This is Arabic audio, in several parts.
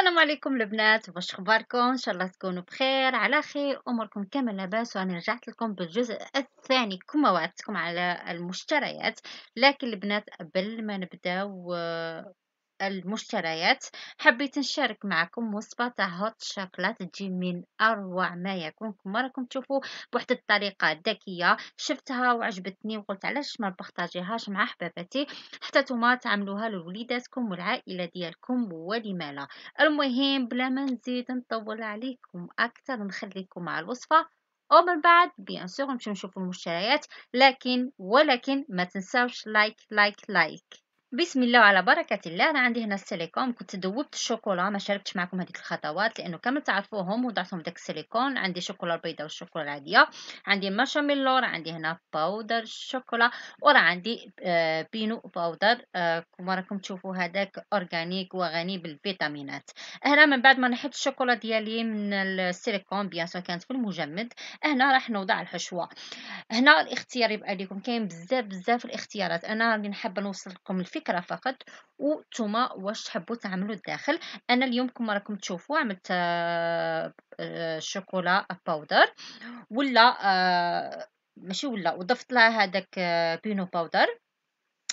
السلام عليكم البنات واش اخباركم ان شاء الله تكونوا بخير على خير اموركم كامل لاباس وانا رجعت لكم بالجزء الثاني كما وعدتكم على المشتريات لكن البنات قبل ما نبداو المشتريات حبيت نشارك معكم وصفة تاع هوت شوكولات تجي من أروع ما يكون كما راكم تشوفوا بواحد الطريقة ذكية شفتها وعجبتني وقلت علاش ما نبارطاجيهاش مع حباباتي حتى نتوما تعملوها لوليداتكم والعائلة ديالكم ولما لا المهم بلا ما نزيد نطول عليكم أكثر نخليكم مع الوصفة ومن بعد بيان سور نمشيو نشوفوا المشتريات لكن ولكن ما تنساوش لايك لايك لايك بسم الله وعلى بركة الله أنا عندي هنا السيليكون كنت ذوبت الشوكولا ما شاركتش معكم هذه الخطوات لأنه كامل تعرفوهم وضعتهم داك السيليكون عندي شوكولا البيضاء والشوكولا العادية عندي مارشميلو راه عندي هنا باودر الشوكولا وراه عندي بينو باودر كما راكم تشوفوا هذاك أورغانيك وغني بالفيتامينات هنا من بعد ما نحط الشوكولا ديالي من السيليكون بيان سور كانت في المجمد هنا راح نوضع الحشوة هنا الاختيار يبقى لكم كاين بزاف بزاف الاختيارات أنا اللي نحب نوصل لكم الفكرة فكرة فقط وتما واش تحبوا تعملوا الداخل انا اليوم كما راكم تشوفوا عملت آه، آه، شوكولا باودر ولا آه، ماشي ولا وضفت لها هذاك بينو باودر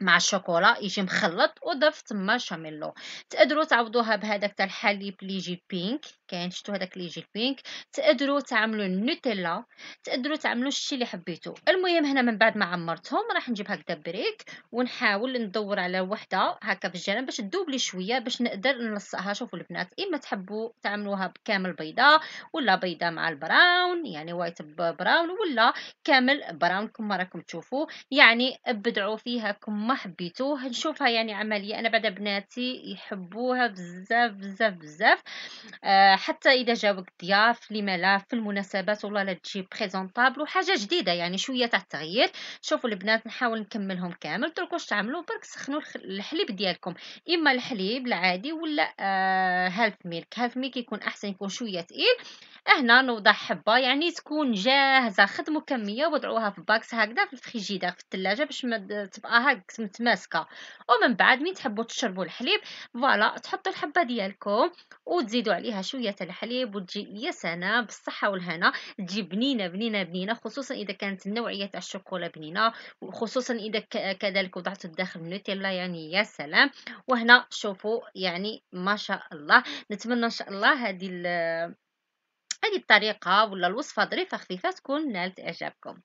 مع الشوكولا يجي مخلط وضفت تما شاميلو تقدروا تعوضوها بهذاك تاع الحليب اللي يجي بينك كاين شفتوا هذاك لي يجي بينك تقدروا تعملوا النوتيلا تقدروا تعملوا الشيء اللي حبيتو المهم هنا من بعد ما عمرتهم راح نجيب هكذا بريك ونحاول ندور على وحده هكا في الجنب باش تدوبلي شويه باش نقدر نلصقها شوفوا البنات اما تحبوا تعملوها بكامل بيضه ولا بيضه مع البراون يعني وايت براون ولا كامل براون كما راكم تشوفوا يعني ابدعوا فيها كما حبيتو نشوفها يعني عمليه انا بعدا بناتي يحبوها بزاف بزاف بزاف آه حتى اذا جاوك ضياف لما لا في المناسبات والله لا تجي بريزونطابل وحاجه جديده يعني شويه تاع التغيير شوفوا البنات نحاول نكملهم كامل درك واش تعملوا برك سخنوا الحليب ديالكم اما الحليب العادي ولا هالف ميلك هالف ميلك يكون احسن يكون شويه ثقيل هنا نوضع حبه يعني تكون جاهزه خدموا كميه وضعوها في باكس هكذا في الفريجيدير في الثلاجه باش ما تبقى هكا متماسكه ومن بعد مين تحبوا تشربوا الحليب فوالا تحطوا الحبه ديالكم وتزيدوا عليها شويه الحليب وتجي يا سلام بالصحه والهنا تجي بنينه بنينه بنينه خصوصا اذا كانت النوعيه تاع الشوكولا بنينه وخصوصا اذا كذلك وضعتوا الداخل نوتيلا يعني يا سلام وهنا شوفوا يعني ما شاء الله نتمنى ان شاء الله هذه تقلي الطريقة ولا الوصفة ظريفة خفيفة تكون نالت إعجابكم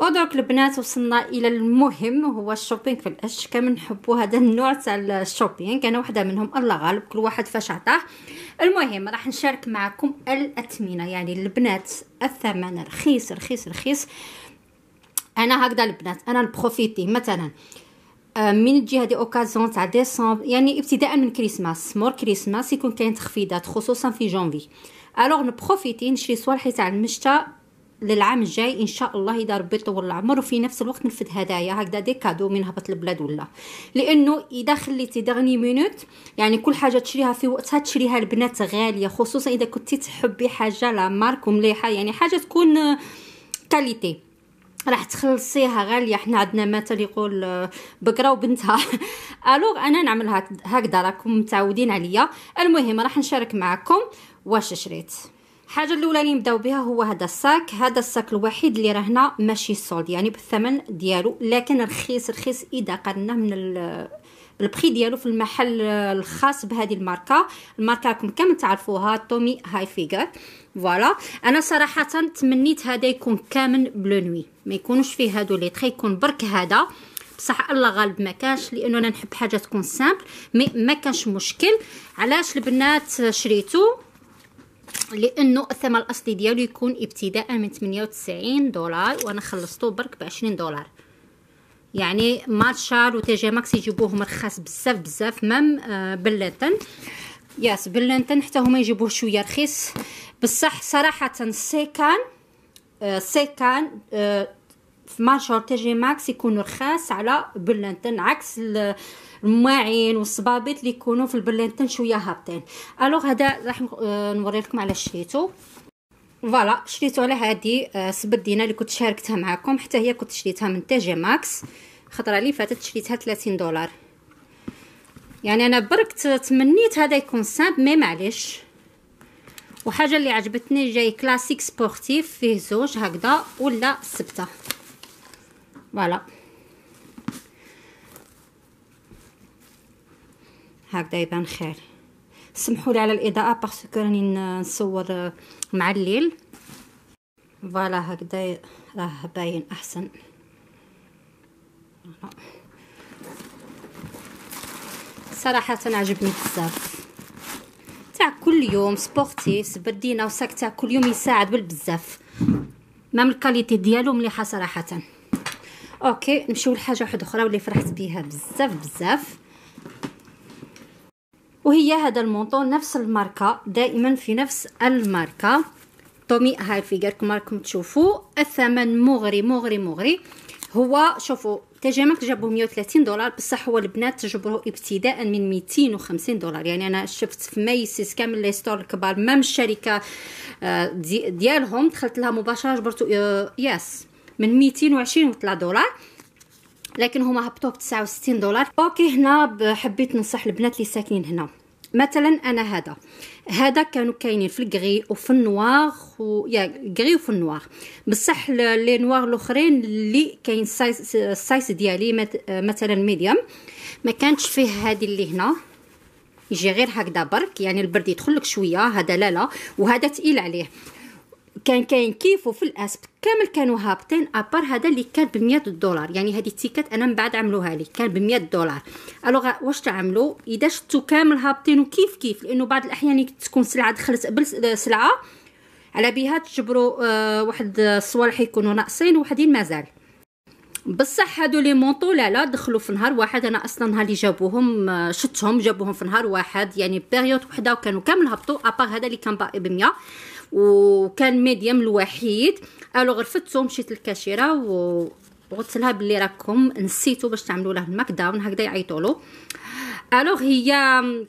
ودرك البنات وصلنا الى المهم هو الشوبينغ في الاش كامل نحبوا هذا النوع تاع الشوبينغ انا وحده منهم الله غالب كل واحد فاش عطاه المهم راح نشارك معكم الاثمنه يعني البنات الثمن رخيص رخيص رخيص انا هكذا البنات انا البروفيتي مثلا آه، من تجي هذه اوكازيون تاع ديسمبر يعني ابتداء من كريسماس مور كريسماس يكون كاين تخفيضات خصوصا في جونفي الوغ نبروفيتي نشري صوالحي تاع المشتى للعام الجاي ان شاء الله اذا ربي طول العمر وفي نفس الوقت نفد هدايا هكذا دي كادو من هبط البلاد ولا لانه اذا خليتي دغني مينوت يعني كل حاجه تشريها في وقتها تشريها البنات غاليه خصوصا اذا كنتي تحبي حاجه لا مارك ومليحه يعني حاجه تكون كاليتي راح تخلصيها غاليه حنا عندنا مثل يقول بكره وبنتها الوغ انا نعمل هكذا راكم متعودين عليا المهم راح نشارك معكم واش شريت الحاجه الاولى اللي نبداو بها هو هذا الساك هذا الساك الوحيد اللي راه هنا ماشي سولد يعني بالثمن ديالو لكن رخيص رخيص اذا قارناه من البخي ديالو في المحل الخاص بهذه الماركه الماركه راكم كامل تعرفوها تومي هاي فيغر فوالا انا صراحه تمنيت هذا يكون كامل بلو نوي ما يكونوش فيه هادو لي تري يكون برك هذا بصح الله غالب ما كانش لانه انا نحب حاجه تكون سامبل مي ما كانش مشكل علاش البنات شريتو لانه الثمن الاصلي ديالو يكون ابتداء من 98 دولار وانا خلصته برك ب 20 دولار يعني ماتشار جي ماكس يجيبوهم رخاص بزاف بزاف مام آه بلانتن ياس بلانتن حتى هما يجيبوه شويه رخيص بصح صراحه سيكان آه سيكان آه، في مارشور تي جي ماكس يكون رخاص على بلانتن عكس المواعين والصبابط اللي يكونوا في البلانتن شويه هابطين الوغ هذا راح آه، نوري لكم على شريتو فوالا شريتو على هذه آه، سبدينا اللي كنت شاركتها معكم حتى هي كنت شريتها من تي جي ماكس خطره لي فاتت شريتها 30 دولار يعني انا برك تمنيت هذا يكون ساب مي معليش وحاجه اللي عجبتني جاي كلاسيك سبورتيف فيه زوج هكذا ولا سبته Voilà. هكذا يبان خير سمحوا لي على الاضاءه باسكو راني نصور مع الليل فوالا هكذا راه باين احسن صراحه عجبني بزاف تاع كل يوم سبورتيف بردينا وساك تاع كل يوم يساعد بالبزاف مام الكاليتي ديالو مليحه صراحه اوكي نمشيو لحاجه واحده اخرى واللي فرحت بها بزاف بزاف وهي هذا المونطون نفس الماركه دائما في نفس الماركه تومي هاي فيجر كما راكم تشوفوا الثمن مغري مغري مغري هو شوفوا تجامك جابوه 130 دولار بصح هو البنات جبروه ابتداء من 250 دولار يعني انا شفت في مايسيس كامل لي ستور الكبار مام الشركه آه، ديالهم دخلت لها مباشره جبرتو آه، ياس من 220 وطلع دولار لكن هما هبطوه ب 69 دولار اوكي هنا حبيت ننصح البنات اللي ساكنين هنا مثلا انا هذا هذا كانوا كاينين في الكغي وفي النوار و يا الكغي وفي النوار بصح لي نوار الاخرين اللي كاين السايس السايز ديالي مت... مثلا ميديوم ما كانتش فيه هذه اللي هنا يجي غير هكذا برك يعني البرد يدخل لك شويه هذا لا لا وهذا تقيل عليه كان كاين كيفو في الاسب كامل كانوا هابطين ابار هذا اللي كان ب 100 دولار يعني هذه التيكات انا من بعد عملوها لي كان ب 100 دولار الوغ واش تعملوا اذا شفتوا كامل هابطين وكيف كيف لانه بعض الاحيان تكون سلعه دخلت قبل سلعه على بها تجبروا آه، واحد الصوالح يكونوا ناقصين وواحدين مازال بصح هادو لي مونطو لا لا دخلوا في نهار واحد انا اصلا نهار اللي جابوهم آه، شتهم جابوهم في نهار واحد يعني بيريود وحده وكانوا كامل هبطوا ابار هذا اللي كان باقي ب 100 وكان ميديم الوحيد الوغ رفدته مشيت للكاشيره و وقلت لها بلي راكم نسيتو باش تعملوا له الماك داون هكذا يعيطوا له الوغ هي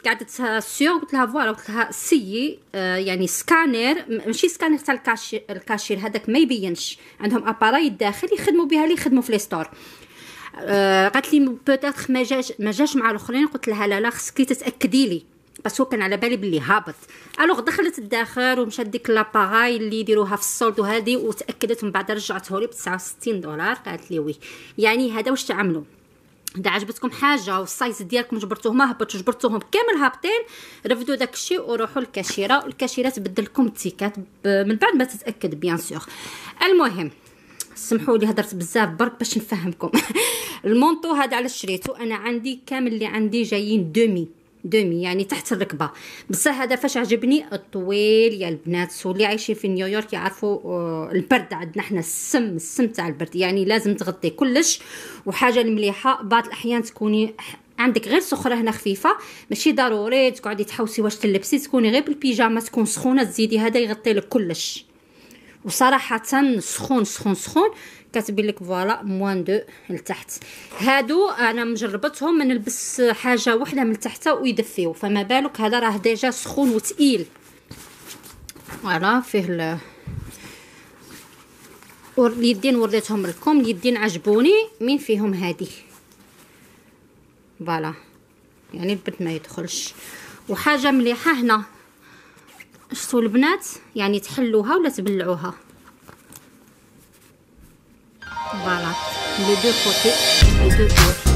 قعدت سيون قلت لها فوالا قلت لها سيي يعني سكانير ماشي سكانير تاع الكاشير الكاشير هذاك ما يبينش عندهم اباراي داخل يخدموا بها اللي يخدموا في لي ستور قالت لي بوتيتر ما جاش ما جاش مع الاخرين قلت لها لا لا خصك تتاكدي لي باسكو كان على بالي بلي هابط الوغ دخلت الداخل ومشات ديك لاباغاي اللي يديروها في السولد وهذه وتاكدت من بعد رجعته لي ب 69 دولار قالت لي وي يعني هذا واش تعملوا اذا عجبتكم حاجه والسايز ديالكم ما هبطو جبرتوهم كامل هابطين رفدوا داك الشيء وروحوا للكاشيره أو تبدل لكم التيكات من بعد ما تتاكد بيان سور المهم سمحوا لي هضرت بزاف برك باش نفهمكم المونطو هذا على شريته انا عندي كامل اللي عندي جايين دومي دومي يعني تحت الركبه بصح هذا فاش عجبني الطويل يا البنات سو اللي عايشين في نيويورك يعرفوا آه، البرد عندنا حنا السم السم تاع البرد يعني لازم تغطي كلش وحاجه المليحه بعض الاحيان تكوني عندك غير سخره هنا خفيفه ماشي ضروري تقعدي تحوسي واش تلبسي تكوني غير بالبيجامه تكون سخونه تزيدي هذا يغطي لك كلش وصراحه سخون سخون سخون كتبين لك فوالا موان دو لتحت هادو انا مجربتهم ما نلبس حاجه وحده من تحت ويدفيو فما بالك هذا راه ديجا سخون وثقيل فوالا فيه ال اليدين ورديتهم لكم اليدين عجبوني مين فيهم هادي فوالا يعني البنت ما يدخلش وحاجه مليحه هنا شتو البنات يعني تحلوها ولا تبلعوها Voilà, les deux côtés, les deux côtés.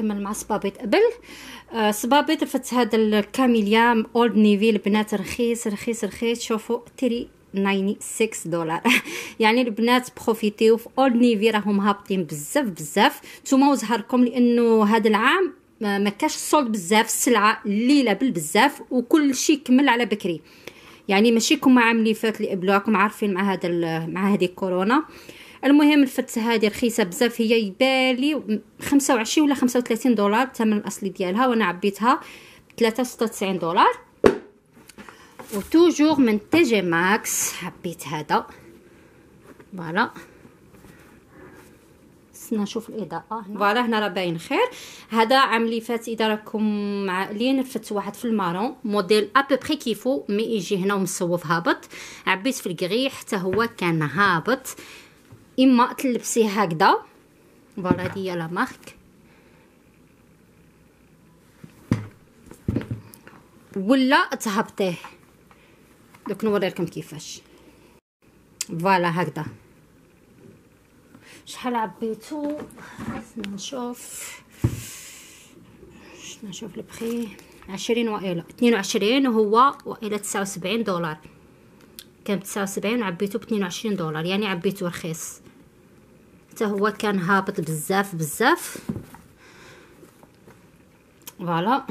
نكمل مع صبابيط قبل آه صبابيط فت هذا الكاميليا اولد نيفي البنات رخيص رخيص رخيص شوفوا تري 96 دولار يعني البنات بروفيتيو في اولد نيفي راهم هابطين بزاف بزاف نتوما وزهركم لانه هذا العام آه، ما كاش السولد بزاف السلعه الليله بالبزاف وكل شيء كمل على بكري يعني ماشي كما عام اللي فات اللي راكم عارفين مع هذا مع هذه كورونا آه المهم الفتة هذه رخيصه بزاف هي يبالي 25 ولا 35 دولار الثمن الاصلي ديالها وانا عبيتها ب 93 دولار وتوجور من تي جي ماكس عبيت هذا فوالا استنى نشوف الاضاءه فوالا هنا راه باين خير هذا عام اللي فات اذا راكم عاقلين رفدت واحد في المارون موديل ابوبخي كيفو مي يجي هنا ومصوف هابط عبيت في الكري حتى هو كان هابط اما تلبسيه هكذا فوالا هادي هي لا مارك ولا تهبطيه دوك نوريلكم كيفاش فوالا هكذا شحال عبيتو نشوف نشوف البخي عشرين وإلى اثنين وعشرين هو وإلى تسعة وسبعين دولار كان بتسعة وسبعين وعبيتو باتنين وعشرين دولار يعني عبيتو رخيص حتى هو كان هابط بزاف بزاف فوالا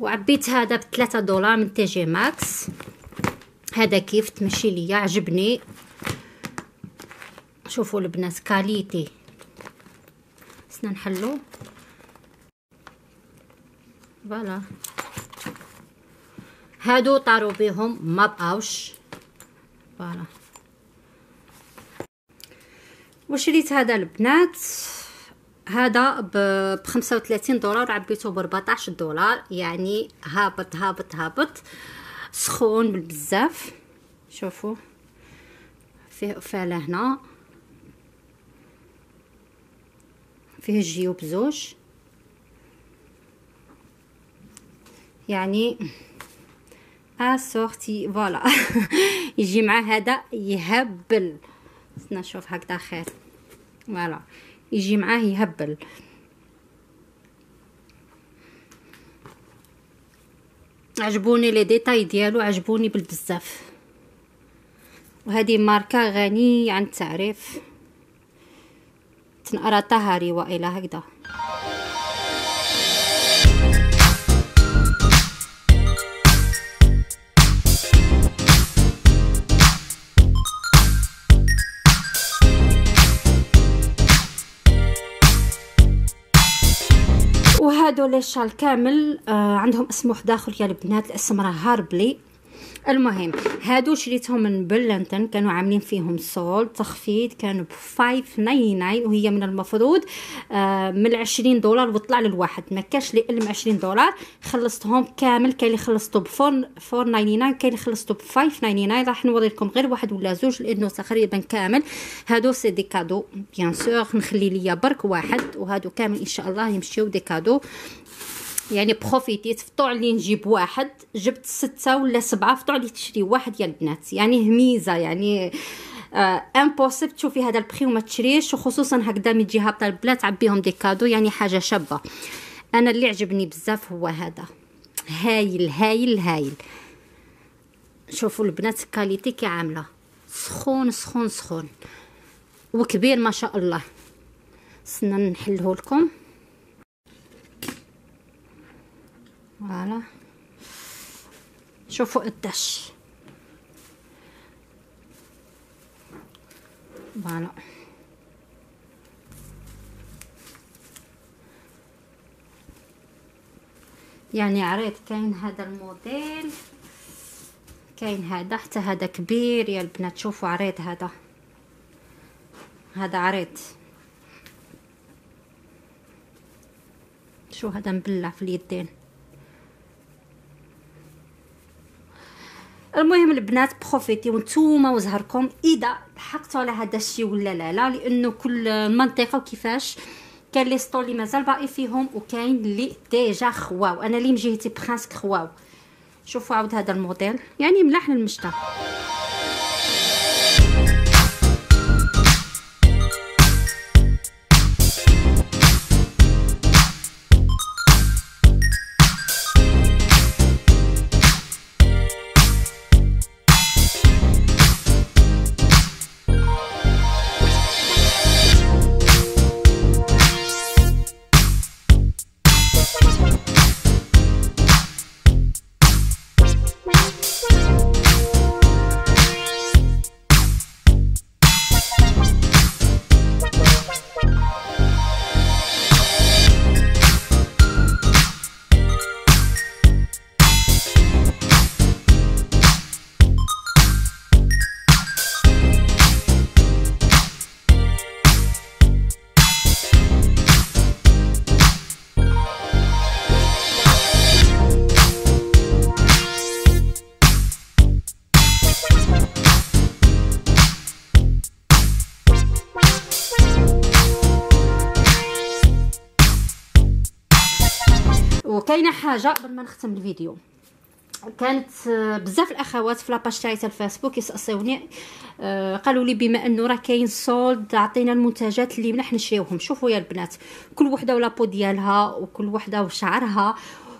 وعبيت هذا 3 دولار من تي جي ماكس هذا كيف تمشي ليا عجبني شوفوا البنات كاليتي خصنا نحلو فوالا هادو طارو بيهم ما بقاوش فوالا وشريت هذا البنات هذا ب 35 دولار عبيته ب 14 دولار يعني هابط هابط هابط سخون بزاف شوفوا فيه فعلا هنا فيه الجيوب زوج يعني اسورتي فوالا يجي مع هذا يهبل نشوف هكذا خير فوالا يجي معاه يهبل عجبوني لي ديتاي ديالو عجبوني بالبزاف وهذه ماركه غنيه عن التعريف تنقرا طهري والى هكذا هادو لي شال كامل آه عندهم اسم واحد اخر يا البنات الاسم راه هاربلي المهم هادو شريتهم من بلنتن كانوا عاملين فيهم سول تخفيض كانوا ب 599 وهي من المفروض آه، من 20 دولار وطلع للواحد ما كاش لي قل 20 دولار خلصتهم كامل كاين اللي خلصته ب 499 كاين اللي خلصته ب 599 راح نوريكم غير واحد ولا زوج لانه تقريبا كامل هادو سي دي كادو بيان سور نخلي ليا برك واحد وهادو كامل ان شاء الله يمشيو دي كادو يعني بروفيتيت فطو علي نجيب واحد جبت ستة ولا سبعة فطو علي تشري واحد يا البنات يعني هميزة يعني آه امبوسيبل تشوفي هذا البخي وما تشريش وخصوصا هكذا من جهه هابطه البلاد تعبيهم دي كادو يعني حاجه شابه انا اللي عجبني بزاف هو هذا هايل هايل هايل شوفوا البنات الكاليتي كي عامله سخون سخون سخون وكبير ما شاء الله سنا نحله لكم فوالا شوفوا قداش فوالا يعني عريض كاين هذا الموديل كاين هذا حتى هذا كبير يا البنات شوفوا عريض هذا هذا عريض شو هذا مبلع في اليدين المهم البنات بروفيتي نتوما وزهركم اذا لحقتوا على هذا الشيء ولا لا لا لانه كل منطقه وكيفاش كاين لي ستور اللي مازال باقي فيهم وكاين اللي ديجا خواو انا اللي مجهتي برانس خواو شوفوا عاود هذا الموديل يعني ملاح للمشتى حاجه قبل ما نختم الفيديو كانت آه، بزاف الاخوات في لاباج تاعي تاع الفيسبوك يسالوني آه، قالوا لي بما انه راه كاين سولد عطينا المنتجات اللي مليح نشريوهم شوفوا يا البنات كل وحده ولا بو ديالها وكل وحده وشعرها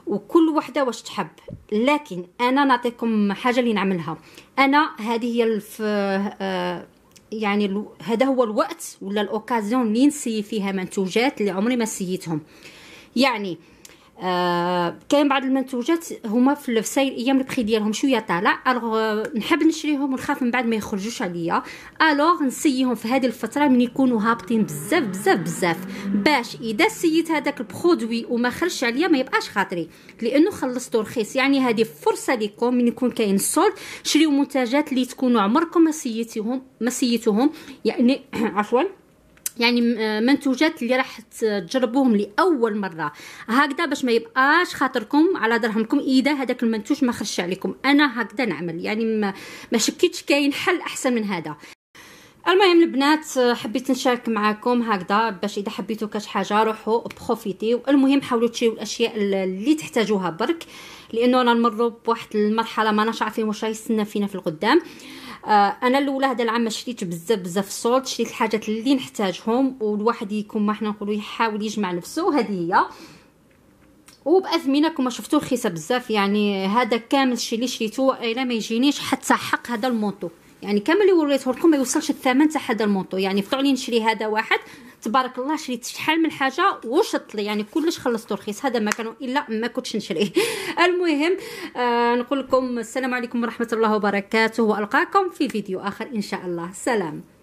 وكل وحده واش تحب لكن انا نعطيكم حاجه اللي نعملها انا هذه هي الف... آه، يعني هذا هو الوقت ولا الاوكازيون اللي نسي فيها منتوجات اللي عمري ما سيتهم يعني آه، كاين بعض المنتوجات هما في الفسايل ايام البخي ديالهم شويه طالع الوغ آه، نحب نشريهم ونخاف من بعد ما يخرجوش عليا الوغ نسيهم في هذه الفتره من يكونوا هابطين بزاف بزاف بزاف باش اذا سيت هذاك البرودوي وما خرجش عليا ما يبقاش خاطري لانه خلصتو رخيص يعني هذه فرصه لكم من يكون كاين سولد شريو منتجات اللي تكونوا عمركم ما سيتيهم ما سيتوهم يعني عفوا يعني آه، منتوجات اللي راح تجربوهم لاول مره هكذا باش ما يبقاش خاطركم على درهمكم اذا هذاك المنتوج ما خرجش عليكم انا هكذا نعمل يعني ما شكيتش كاين حل احسن من هذا المهم البنات آه، حبيت نشارك معكم هكذا باش اذا حبيتوا كاش حاجه روحوا بخوفيتي المهم حاولوا تشريو الاشياء اللي تحتاجوها برك لانه نمر بواحد المرحله ما ناش عارفين واش يستنى فينا في القدام آه، انا الاولى هذا العام شريت بزاف بزاف الصوت شريت الحاجات اللي نحتاجهم والواحد يكون ما حنا نقولوا يحاول يجمع نفسه هذه هي وباثمنه كما شفتوا رخيصه بزاف يعني هذا كامل الشيء اللي شريته الا ما يجينيش حتى حق هذا المونطو يعني كامل اللي وريته لكم ما يوصلش الثمن تاع هذا المونطو يعني فطوا نشري هذا واحد تبارك الله شريت شحال من حاجه وشط لي يعني كلش خلصتو رخيص هذا ما كانوا الا ما كنتش نشري المهم آه نقول لكم السلام عليكم ورحمه الله وبركاته والقاكم في فيديو اخر ان شاء الله سلام